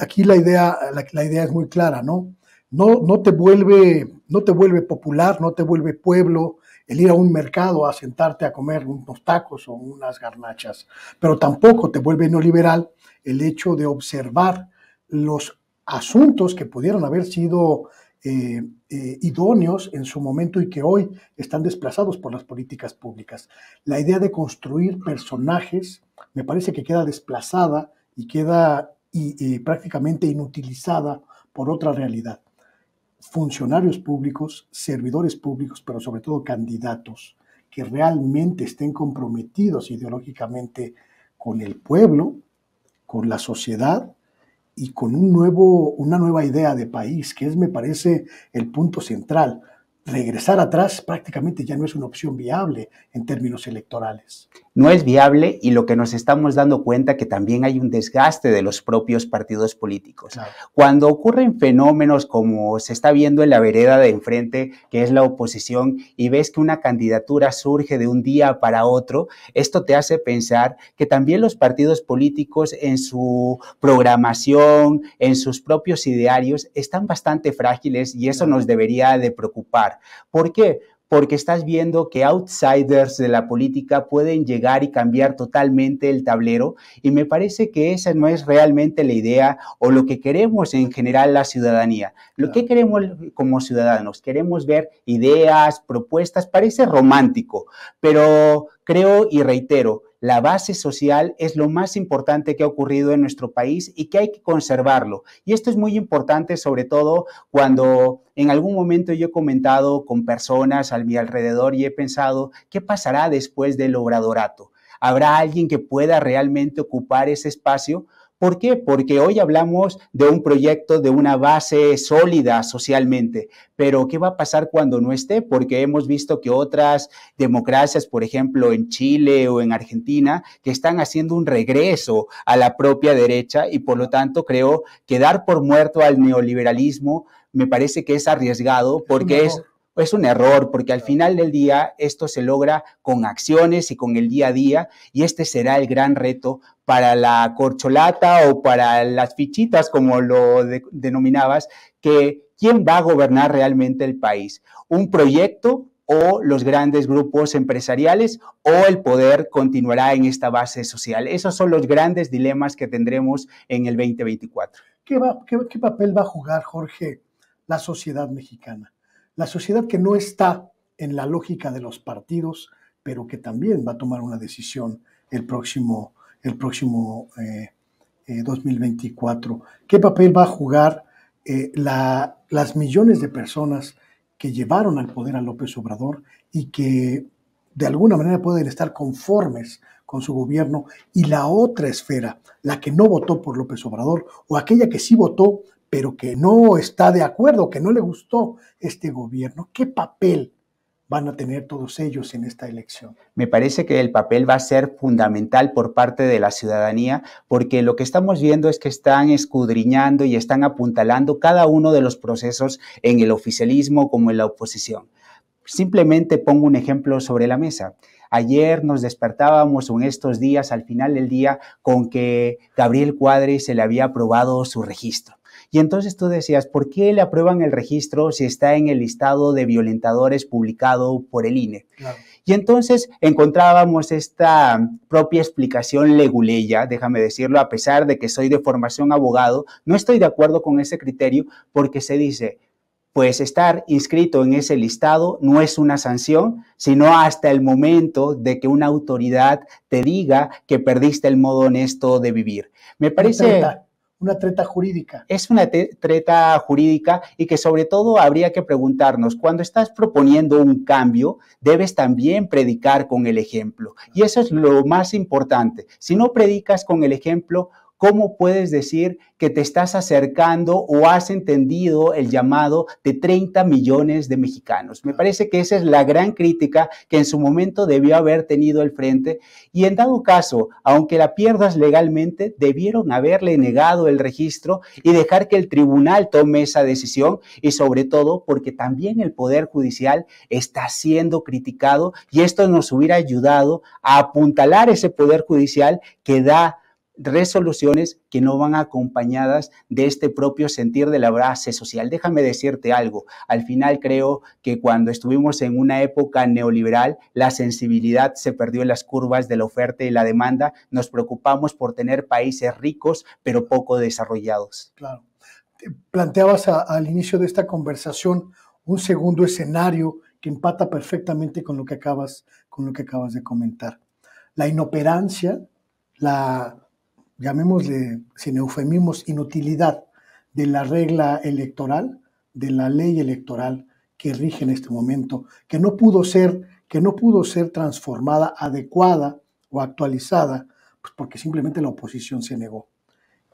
Aquí, la, idea, la, idea es muy clara, ¿no? No, no, te vuelve, no te vuelve popular, no te vuelve pueblo el ir a un mercado a sentarte a comer unos tacos o unas garnachas, pero tampoco te vuelve neoliberal el hecho de observar los asuntos que pudieron haber sido eh, eh, idóneos en su momento y que hoy están desplazados por las políticas públicas. La idea de construir personajes me parece que queda desplazada y queda y, prácticamente inutilizada por otra realidad. Funcionarios públicos, servidores públicos, pero sobre todo candidatos que realmente estén comprometidos ideológicamente con el pueblo, con la sociedad y con un nuevo, una nueva idea de país, que es, me parece, el punto central regresar atrás prácticamente ya no es una opción viable en términos electorales. No es viable y lo que nos estamos dando cuenta que también hay un desgaste de los propios partidos políticos. Cuando ocurren fenómenos como se está viendo en la vereda de enfrente, que es la oposición, y ves que una candidatura surge de un día para otro, esto te hace pensar que también los partidos políticos en su programación, en sus propios idearios, están bastante frágiles y eso nos debería de preocupar. ¿Por qué? porque estás viendo que outsiders de la política pueden llegar y cambiar totalmente el tablero y me parece que esa no es realmente la idea o lo que queremos en general la ciudadanía. Lo que queremos como ciudadanos, queremos ver ideas, propuestas, parece romántico, pero creo y reitero, la base social es lo más importante que ha ocurrido en nuestro país y que hay que conservarlo. Y esto es muy importante, sobre todo cuando en algún momento yo he comentado con personas a mi alrededor y he pensado, ¿qué pasará después del obradorato? ¿Habrá alguien que pueda realmente ocupar ese espacio? ¿Por qué? Porque hoy hablamos de un proyecto de una base sólida socialmente, pero ¿qué va a pasar cuando no esté? Porque hemos visto que otras democracias, por ejemplo, en Chile o en Argentina, que están haciendo un regreso a la propia derecha y por lo tanto creo que dar por muerto al neoliberalismo me parece que es arriesgado porque es es un error, porque al final del día esto se logra con acciones y con el día a día, y este será el gran reto para la corcholata o para las fichitas, como lo denominabas, que quién va a gobernar realmente el país, un proyecto o los grandes grupos empresariales o el poder continuará en esta base social. Esos son los grandes dilemas que tendremos en el 2024. qué papel va a jugar, Jorge, la sociedad mexicana? La sociedad que no está en la lógica de los partidos, pero que también va a tomar una decisión el próximo, el próximo 2024. Eh, eh, ¿Qué papel va a jugar eh, las millones de personas que llevaron al poder a López Obrador y que de alguna manera pueden estar conformes con su gobierno y la otra esfera, la que no votó por López Obrador o aquella que sí votó pero que no está de acuerdo, que no le gustó este gobierno, ¿qué papel van a tener todos ellos en esta elección? Me parece que el papel va a ser fundamental por parte de la ciudadanía, porque lo que estamos viendo es que están escudriñando y están apuntalando cada uno de los procesos en el oficialismo como en la oposición. Simplemente pongo un ejemplo sobre la mesa. Ayer nos despertábamos en estos días, al final del día, con que Gabriel Cuadri se le había aprobado su registro. Y entonces tú decías, ¿por qué le aprueban el registro si está en el listado de violentadores publicado por el INE? Y entonces encontrábamos esta propia explicación leguleya, déjame decirlo, a pesar de que soy de formación abogado, no estoy de acuerdo con ese criterio porque se dice, pues estar inscrito en ese listado no es una sanción, sino hasta el momento de que una autoridad te diga que perdiste el modo honesto de vivir. Me parece una treta jurídica. Es una treta jurídica y que sobre todo habría que preguntarnos, cuando estás proponiendo un cambio, debes también predicar con el ejemplo. Y eso es lo más importante. Si no predicas con el ejemplo, ¿cómo puedes decir que te estás acercando o has entendido el llamado de 30 millones de mexicanos? Me parece que esa es la gran crítica que en su momento debió haber tenido el frente y en dado caso, aunque la pierdas legalmente, debieron haberle negado el registro y dejar que el tribunal tome esa decisión y sobre todo porque también el Poder Judicial está siendo criticado y esto nos hubiera ayudado a apuntalar ese Poder Judicial que da resoluciones que no van acompañadas de este propio sentir de la base social. Déjame decirte algo, al final creo que cuando estuvimos en una época neoliberal, la sensibilidad se perdió en las curvas de la oferta y la demanda, nos preocupamos por tener países ricos pero poco desarrollados. Claro. planteabas al inicio de esta conversación un segundo escenario que empata perfectamente con lo que acabas, con lo que acabas de comentar. La inoperancia, la, llamémosle, sin eufemismos, inutilidad de la regla electoral, de la ley electoral que rige en este momento, que no pudo ser, que no pudo ser transformada, adecuada o actualizada, pues, porque simplemente la oposición se negó.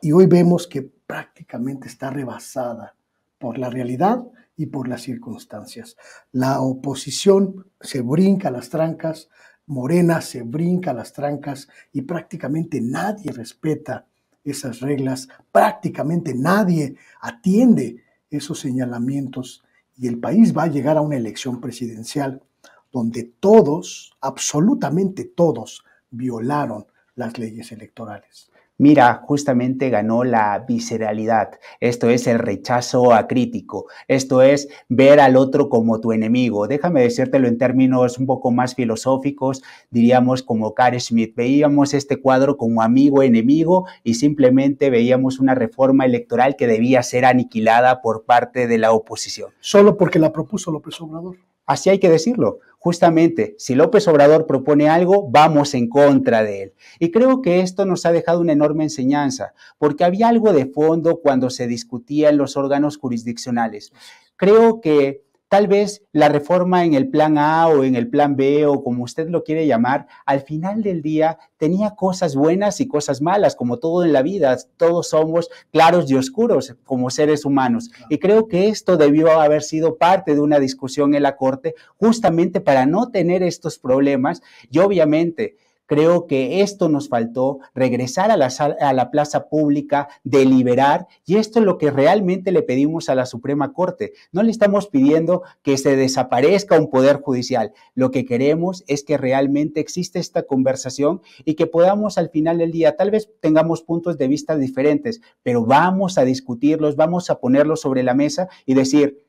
Y hoy vemos que prácticamente está rebasada por la realidad y por las circunstancias. La oposición se brinca las trancas, Morena se brinca las trancas y prácticamente nadie respeta esas reglas, prácticamente nadie atiende esos señalamientos y el país va a llegar a una elección presidencial donde todos, absolutamente todos, violaron las leyes electorales. Mira, justamente ganó la visceralidad. Esto es el rechazo a crítico. Esto es ver al otro como tu enemigo. Déjame decírtelo en términos un poco más filosóficos, diríamos como Karl Smith. Veíamos este cuadro como amigo-enemigo y simplemente veíamos una reforma electoral que debía ser aniquilada por parte de la oposición. Solo porque la propuso López Obrador. Así hay que decirlo justamente si López Obrador propone algo, vamos en contra de él. Y creo que esto nos ha dejado una enorme enseñanza, porque había algo de fondo cuando se discutía en los órganos jurisdiccionales. Creo que Tal vez la reforma en el plan A o en el plan B o como usted lo quiere llamar, al final del día tenía cosas buenas y cosas malas, como todo en la vida. Todos somos claros y oscuros como seres humanos. Y creo que esto debió haber sido parte de una discusión en la Corte justamente para no tener estos problemas y obviamente Creo que esto nos faltó, regresar a la, a la plaza pública, deliberar, y esto es lo que realmente le pedimos a la Suprema Corte. No le estamos pidiendo que se desaparezca un poder judicial. Lo que queremos es que realmente exista esta conversación y que podamos al final del día, tal vez tengamos puntos de vista diferentes, pero vamos a discutirlos, vamos a ponerlos sobre la mesa y decir,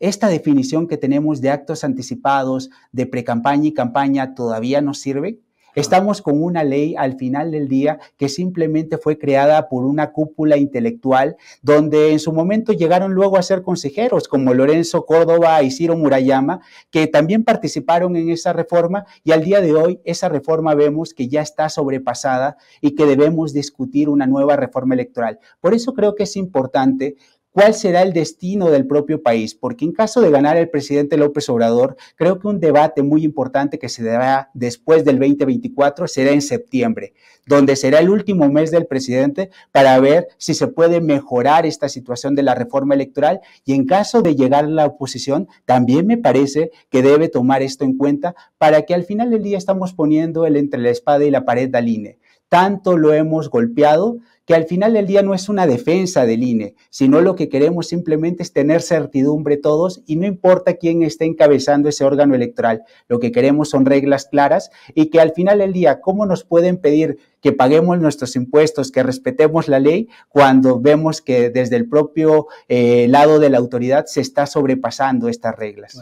esta definición que tenemos de actos anticipados, de precampaña y campaña, todavía nos sirve? Estamos con una ley al final del día que simplemente fue creada por una cúpula intelectual donde en su momento llegaron luego a ser consejeros como Lorenzo Córdoba y Ciro Murayama, que también participaron en esa reforma y al día de hoy esa reforma vemos que ya está sobrepasada y que debemos discutir una nueva reforma electoral. Por eso creo que es importante cuál será el destino del propio país, porque en caso de ganar el presidente López Obrador, creo que un debate muy importante que se dará después del 2024 será en septiembre, donde será el último mes del presidente para ver si se puede mejorar esta situación de la reforma electoral y en caso de llegar a la oposición, también me parece que debe tomar esto en cuenta para que al final del día estamos poniendo el entre la espada y la pared al INE tanto lo hemos golpeado que al final del día no es una defensa del INE, sino lo que queremos simplemente es tener certidumbre todos y no importa quién esté encabezando ese órgano electoral, lo que queremos son reglas claras y que al final del día, ¿cómo nos pueden pedir que paguemos nuestros impuestos, que respetemos la ley cuando vemos que desde el propio eh, lado de la autoridad se está sobrepasando estas reglas?